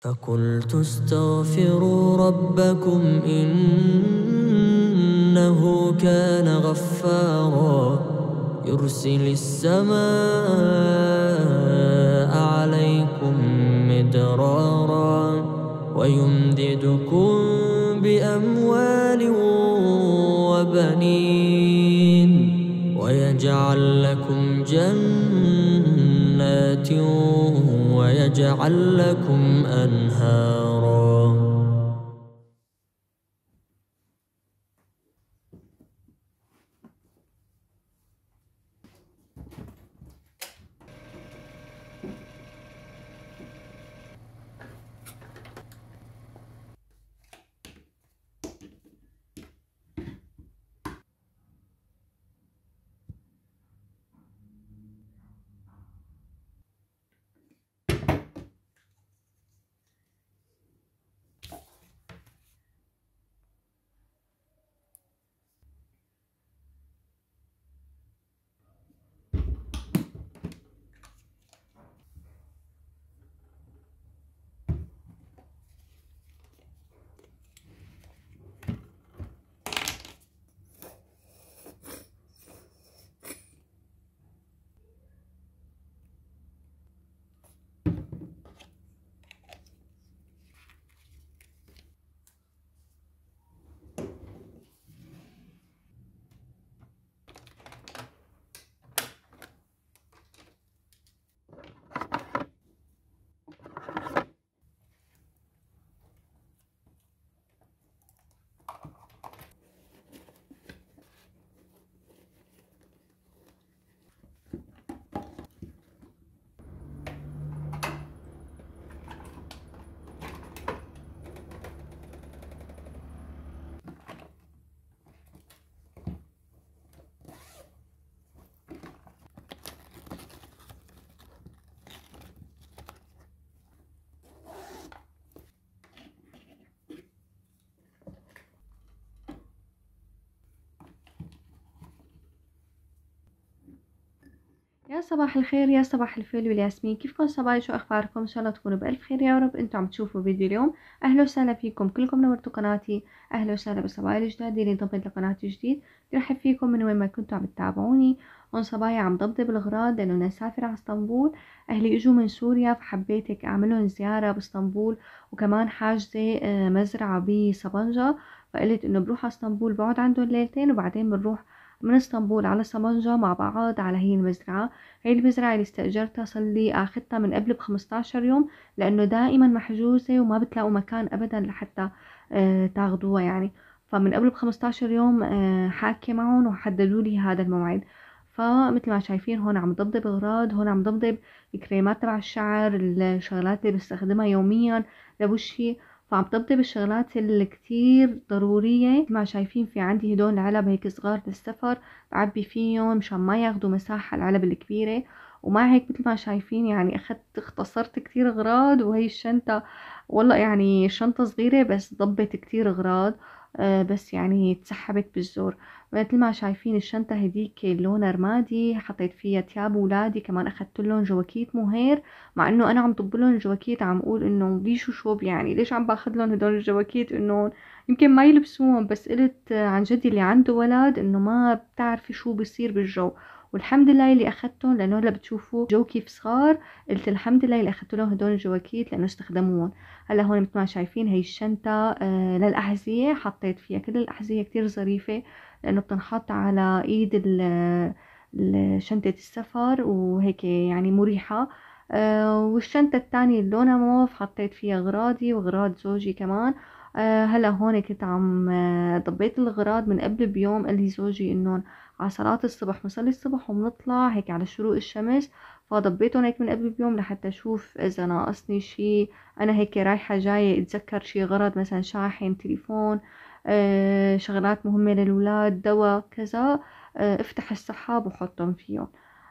فقلت استغفروا ربكم إنه كان غفارا يرسل السماء عليكم مدرارا ويمددكم بأموال وبنين ويجعل لكم جنات نجعل لكم أنهاراً يا صباح الخير يا صباح الفل والياسمين كيفكم صبايا شو اخباركم ان شاء الله تكونوا بالف خير يا رب انتم عم تشوفوا فيديو اليوم اهلا وسهلا فيكم كلكم نورتوا قناتي اهلا وسهلا بالصبايا الجداد اللي انضمت لقناتي جديد برحب فيكم من وين ما كنتوا عم تتابعوني هون صبايا عم ضبضب الاغراض لانه نسافر على اسطنبول اهلي اجوا من سوريا فحبيت هيك اعمل لهم زياره باسطنبول وكمان حاجزه آه، مزرعه بصبنجه فقلت انه بروح على اسطنبول بقعد عندهم ليلتين وبعدين بنروح من اسطنبول على سمنجة مع بعض على هي المزرعة هي المزرعة اللي استأجرتها صار لي أخدتها من قبل بخمستاشر يوم لأنه دائما محجوزة وما بتلاقوا مكان أبدا لحتى آه، تاخدوها يعني فمن قبل بخمستاشر يوم آه، حاكي حاكية معهم وحددوا لي هذا الموعد فمثل ما شايفين هون عم ضبضب اغراض هون عم ضبضب الكريمات تبع الشعر الشغلات اللي بستخدمها يوميا لوشي فعم طبطب الشغلات اللي كتير ضرورية ما شايفين في عندي هدول علب هيك صغار للسفر بعبي فيهم مشان ما ياخدوا مساحة العلب الكبيرة ومع هيك مثل ما شايفين يعني اخدت اختصرت كتير اغراض وهي الشنطة والله يعني شنطة صغيرة بس ضبت كتير اغراض آه، بس يعني تسحبت بالزور مثل ما شايفين الشنطة هديك لونها رمادي حطيت فيها تياب ولادي كمان أخذت لهم جواكيت مهير مع انه انا عم طب لهم جواكيت عم اقول انه ليشو شوب يعني ليش عم باخذ لهم هدول الجواكيت انه يمكن ما يلبسوهم بس قلت عن جد اللي عنده ولد انه ما بتعرفي شو بيصير بالجو والحمد لله اللي اخدتهم لانه هلا بتشوفوا جو كيف صغار قلت الحمد لله اللي اخذت لهم هدول الجواكيت لانه استخدموهم هلا هون مثل ما شايفين هي الشنطه آه، للاحذيه حطيت فيها كل الاحذيه كتير ظريفه لانه بتنحط على ايد شنطه السفر وهيك يعني مريحه آه، والشنطة الثانية اللي لونها موف حطيت فيها غراضي وغراض زوجي كمان آه، هلا هون كنت عم ضبيت آه، الغراض من قبل بيوم قال لي زوجي انه على صلاة الصبح بنصلي الصبح وبنطلع هيك على شروق الشمس فضبيتهم هيك من قبل بيوم لحتى اشوف اذا ناقصني شي انا هيك رايحة جاية اتذكر شي غرض مثلا شاحن تليفون آه شغلات مهمة للولاد دواء كذا آه افتح السحاب وحطهم فيهم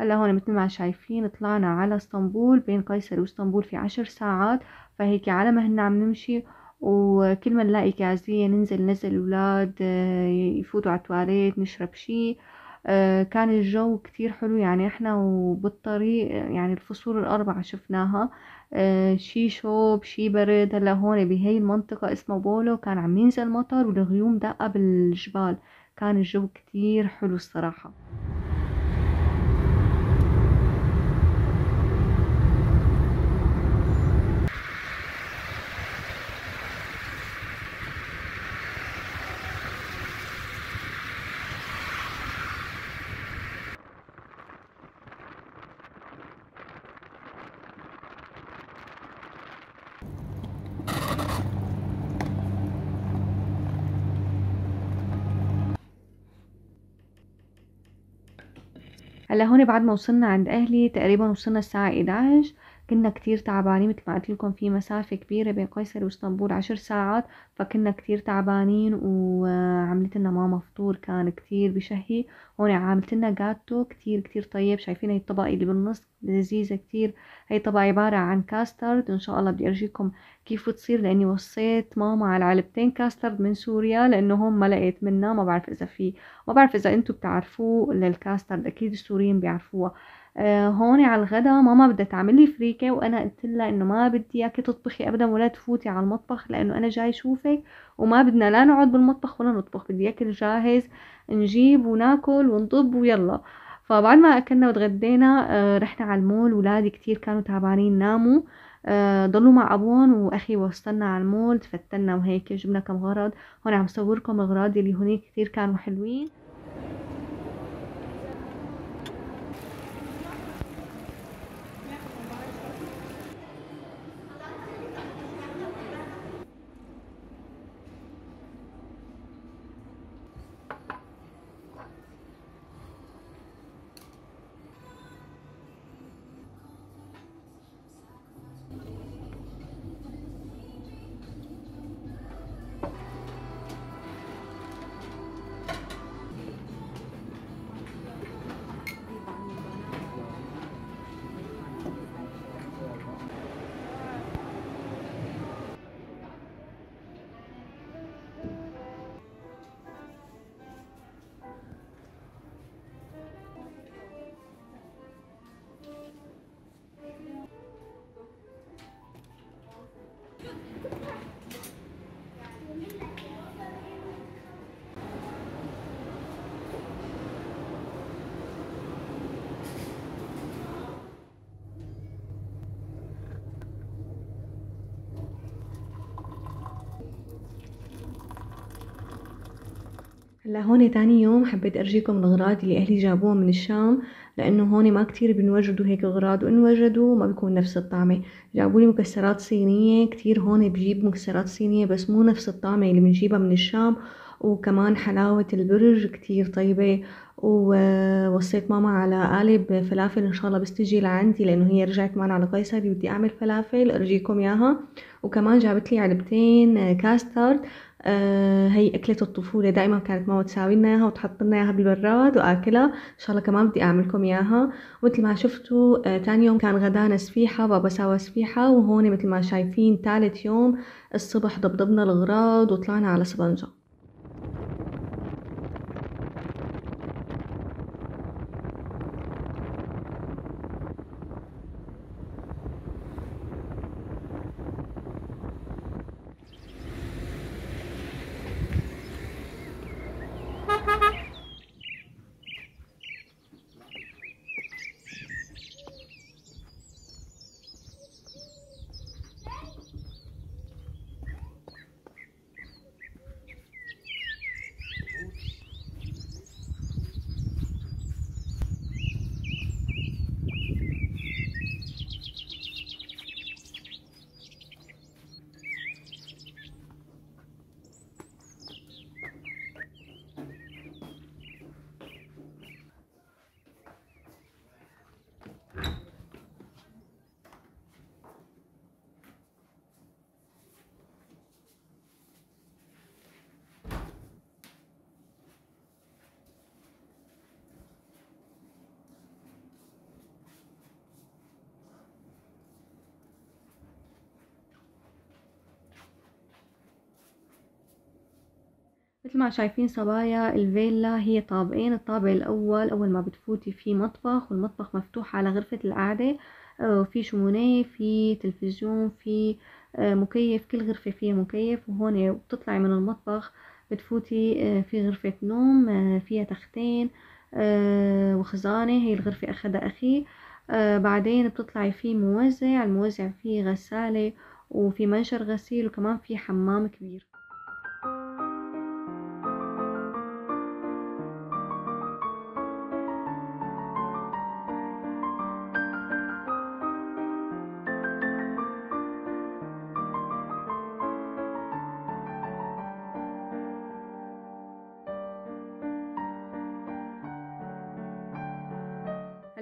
هلا هون مثل ما شايفين طلعنا على اسطنبول بين قيصر واسطنبول في عشر ساعات فهيك على ما هن عم نمشي وكل ما نلاقي كازية ننزل نزل الولاد آه، يفوتوا على التواليت نشرب شي آه، كان الجو كتير حلو يعني احنا وبالطريق يعني الفصول الأربعة شفناها آه، شي شوب شي برد هلا هون بهي المنطقة اسمه بولو كان عم ينزل مطر والغيوم دقة بالجبال كان الجو كتير حلو الصراحة هلا هون بعد ما وصلنا عند اهلي تقريبا وصلنا الساعه 11 كنا كتير تعبانين مثل ما قلت لكم في مسافة كبيرة بين قيصر واسطنبول عشر ساعات فكنا كتير تعبانين وعملت لنا ماما فطور كان كتير بشهي هون عاملت لنا جاتو كتير كتير طيب شايفين هي الطبقة اللي بالنص لذيذة كتير هي الطبقة عبارة عن كاسترد ان شاء الله بدي ارجيكم كيف بتصير لاني وصيت ماما على علبتين كاسترد من سوريا لانه هون ما لقيت منها ما بعرف اذا في ما بعرف اذا انتم بتعرفوه للكاسترد اكيد السوريين بيعرفوها آه هون على الغدا ماما بدها تعمل لي فريكه وانا قلت لها انه ما بدي اياكي تطبخي ابدا ولا تفوتي على المطبخ لانه انا جاي شوف نفسك وما بدنا لا نقعد بالمطبخ ولا نطبخ بدي اكل جاهز نجيب وناكل ونطب ويلا فبعد ما اكلنا وتغدينا آه، رحنا على المول ولادي كتير كانوا تعبانين ناموا آه، ضلوا مع ابوهم واخي وصلنا على المول تفتنا وهيك جبنا كم غرض هون عم صوركم اغراضي اللي هنيك كتير كانوا حلوين هلا هون تاني يوم حبيت ارجيكم الغراض اللي اهلي جابوها من الشام لانه هون ما كتير بنوجدوا هيك غراض وان وجدوا ما بيكون نفس الطعمه جابوا لي مكسرات صينيه كتير هون بجيب مكسرات صينيه بس مو نفس الطعمه اللي بنجيبها من الشام وكمان حلاوة البرج كتير طيبة ووصيت ماما على قالب فلافل ان شاء الله بس تجي لعندي لانه هي رجعت معنا على قيصر بدي اعمل فلافل ارجيكم اياها وكمان جابت لي علبتين كاسترد آه، آه، هي أكلة الطفولة دائما كانت ماما تساوي لنا إياها وتحط لنا إياها بالبراد وآكلها إن شاء الله كمان بدي أعملكم إياها مثل ما شفتوا آه، تاني يوم كان غدانا سفيحة بابا ساوى سفيحة وهون مثل ما شايفين تالت يوم الصبح ضبضبنا الغراض وطلعنا على سبنجة مثل ما شايفين صبايا الفيلا هي طابقين الطابق الأول أول ما بتفوتي في مطبخ والمطبخ مفتوح على غرفة القعدة آه، في شمونية في تلفزيون في آه، مكيف كل غرفة فيها مكيف وهون بتطلعي من المطبخ بتفوتي آه، في غرفة نوم فيها تختين وخزانة هي الغرفة أخدها أخي بعدين بتطلعي في موزع الموزع فيه غسالة وفي منشر غسيل وكمان في حمام كبير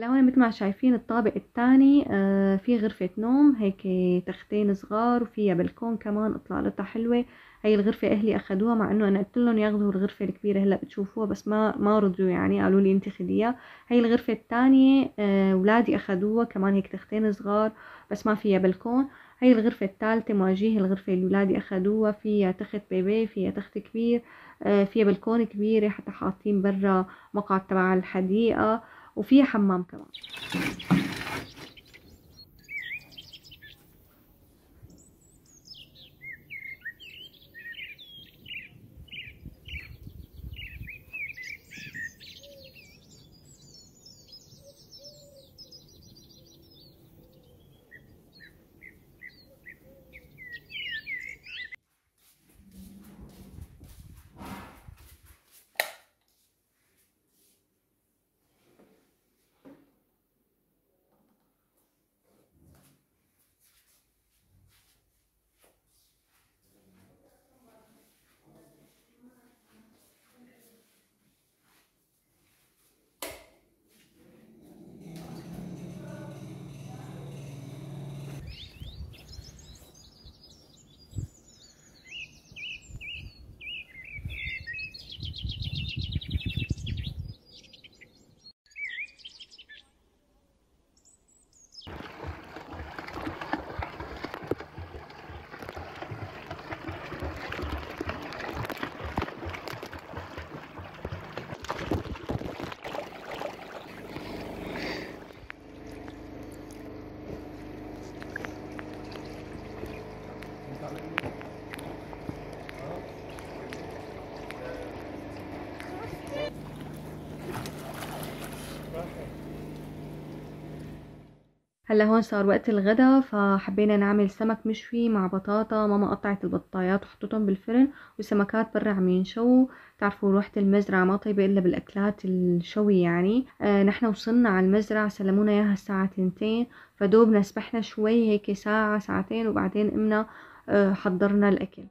هلا هون مثل ما شايفين الطابق الثاني آه في غرفة نوم هيك تختين صغار وفيها بلكون كمان اطلالتها حلوة هي الغرفة اهلي اخدوها مع انه انا قلت لهم ياخذوا الغرفة الكبيرة هلا بتشوفوها بس ما ما رضوا يعني قالوا لي انت خديها هي الغرفة الثانية آه ولادي اخدوها كمان هيك تختين صغار بس ما فيها بلكون هي الغرفة الثالثة مواجيه الغرفة اللي ولادي أخدوها فيها تخت بيبي فيها تخت كبير آه فيها بلكون كبيرة حتى حاطين برا مقعد تبع الحديقة وفي حمام كمان هلا هون صار وقت الغدا فحبينا نعمل سمك مشوي مع بطاطا ماما قطعت البطايات وحطتهم بالفرن والسمكات برا عم ينشوا تعرفوا روحة المزرعة ما طيبة إلا بالأكلات الشوي يعني آه نحن وصلنا على المزرعة سلمونا إياها الساعة تنتين فدوبنا سبحنا شوي هيك ساعة ساعتين وبعدين أمنا آه حضرنا الأكل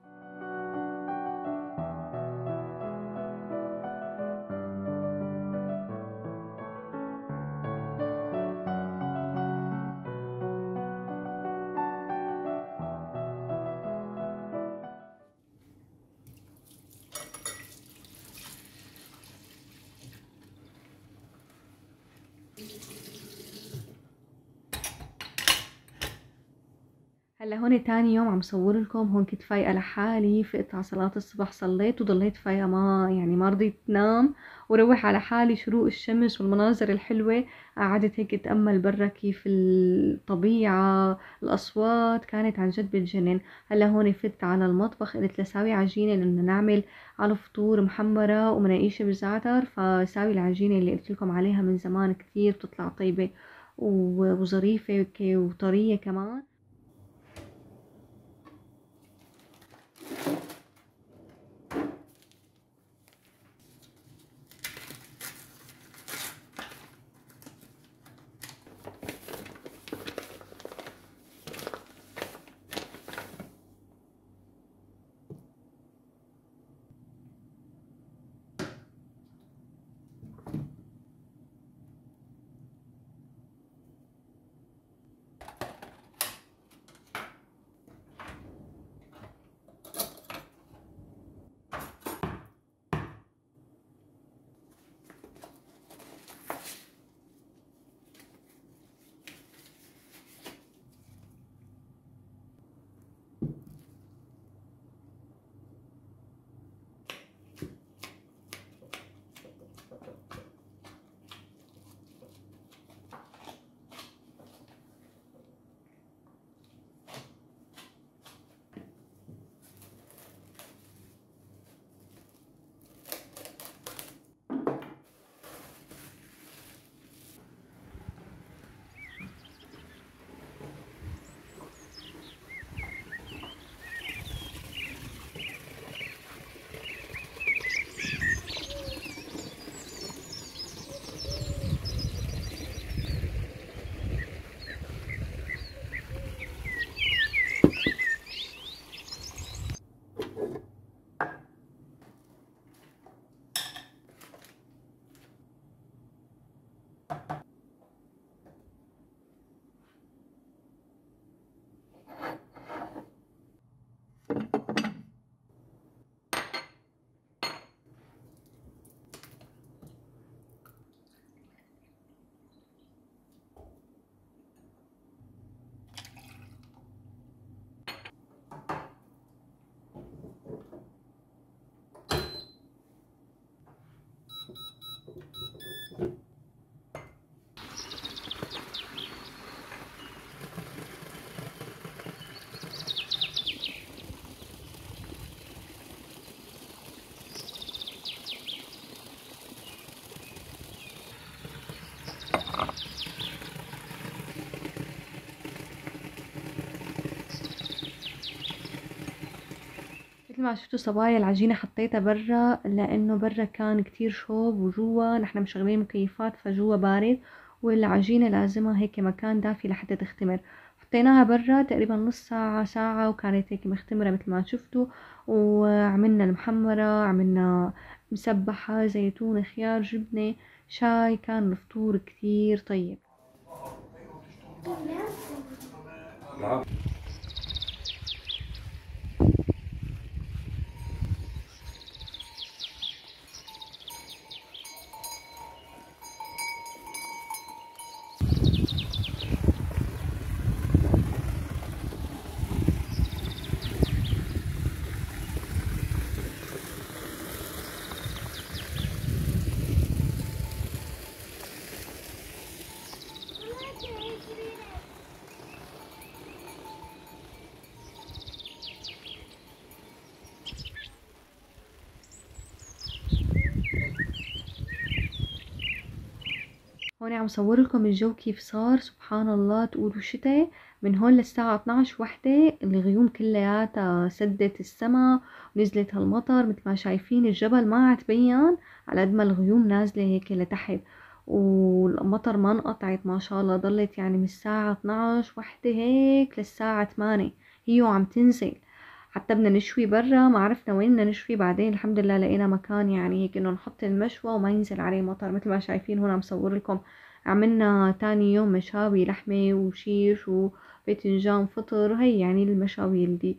هلا هون تاني يوم عم صور لكم هون كنت فايقه لحالي فقت على صلاه الصبح صليت وضليت فايقه ما يعني ما رضيت نام وروح على حالي شروق الشمس والمناظر الحلوه قعدت هيك اتامل برا كيف الطبيعه الاصوات كانت عن جد بتجنن هلا هون فت على المطبخ قلت لساوي عجينه لانه نعمل على فطور محمره ومناقيشه بالزعتر فساوي العجينه اللي قلت لكم عليها من زمان كتير بتطلع طيبه وظريفه وطريه كمان ما شفتوا صبايا العجينة حطيتها برا لانه برا كان كتير شوب وجوا نحن مشغلين مكيفات فجوا بارد والعجينة لازمها هيك مكان دافي لحتى تختمر حطيناها برا تقريبا نص ساعة ساعة وكانت هيك مختمرة مثل ما شفتوا وعملنا المحمرة عملنا مسبحة زيتون خيار جبنة شاي كان الفطور كتير طيب نعم. هون عم صور لكم الجو كيف صار سبحان الله تقولوا شتاء من هون للساعة 12 وحدة الغيوم كلياتها سدت السما ونزلت هالمطر مثل ما شايفين الجبل ما عتبين على قد ما الغيوم نازلة هيك لتحت والمطر ما انقطعت ما شاء الله ضلت يعني من الساعة 12 وحدة هيك للساعة 8 هي وعم تنزل حتى بدنا نشوي برا ما عرفنا وين بدنا نشوي بعدين الحمد لله لقينا مكان يعني هيك انه نحط المشوى وما ينزل عليه مطر مثل ما شايفين هنا مصور لكم عملنا تاني يوم مشاوي لحمة وشيش وباذنجان فطر هي يعني المشاوي اللي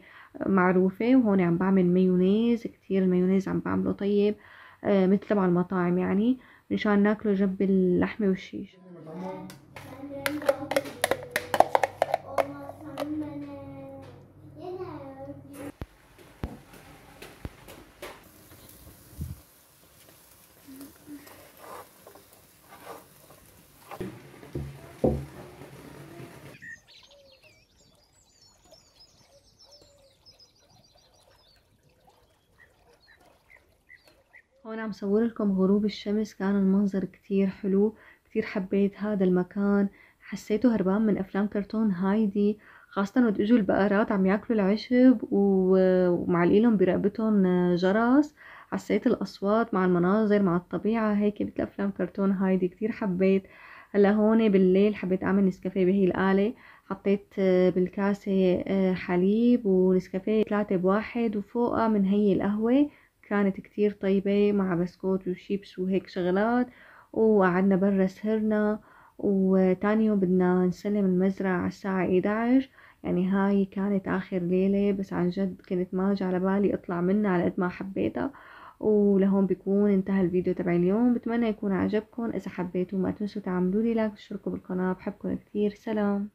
معروفة وهون عم بعمل مايونيز كتير المايونيز عم بعمله طيب آه مثل تبع المطاعم يعني مشان ناكله جنب اللحمة والشيش هون عم صور لكم غروب الشمس كان المنظر كتير حلو كتير حبيت هذا المكان حسيته هربان من افلام كرتون هايدي خاصة وقت اجوا البقرات عم ياكلوا العشب ومعلقيلهم برقبتهم آه، جرس حسيت الاصوات مع المناظر مع الطبيعة هيك مثل افلام كرتون هايدي كتير حبيت هلا هون بالليل حبيت اعمل نسكافيه بهي الآلة حطيت آه، بالكاسة آه، حليب ونسكافيه ثلاثة بواحد وفوقها من هي القهوة كانت كتير طيبة مع بسكوت وشيبس وهيك شغلات وقعدنا برا سهرنا وتاني يوم بدنا نسلم المزرعة على الساعة 11 يعني هاي كانت آخر ليلة بس عن جد كنت ما على بالي أطلع منها على قد ما حبيتها ولهون بيكون انتهى الفيديو تبع اليوم بتمنى يكون عجبكم إذا حبيتوا ما تنسوا تعملوا لي لايك وتشتركوا بالقناة بحبكم كتير سلام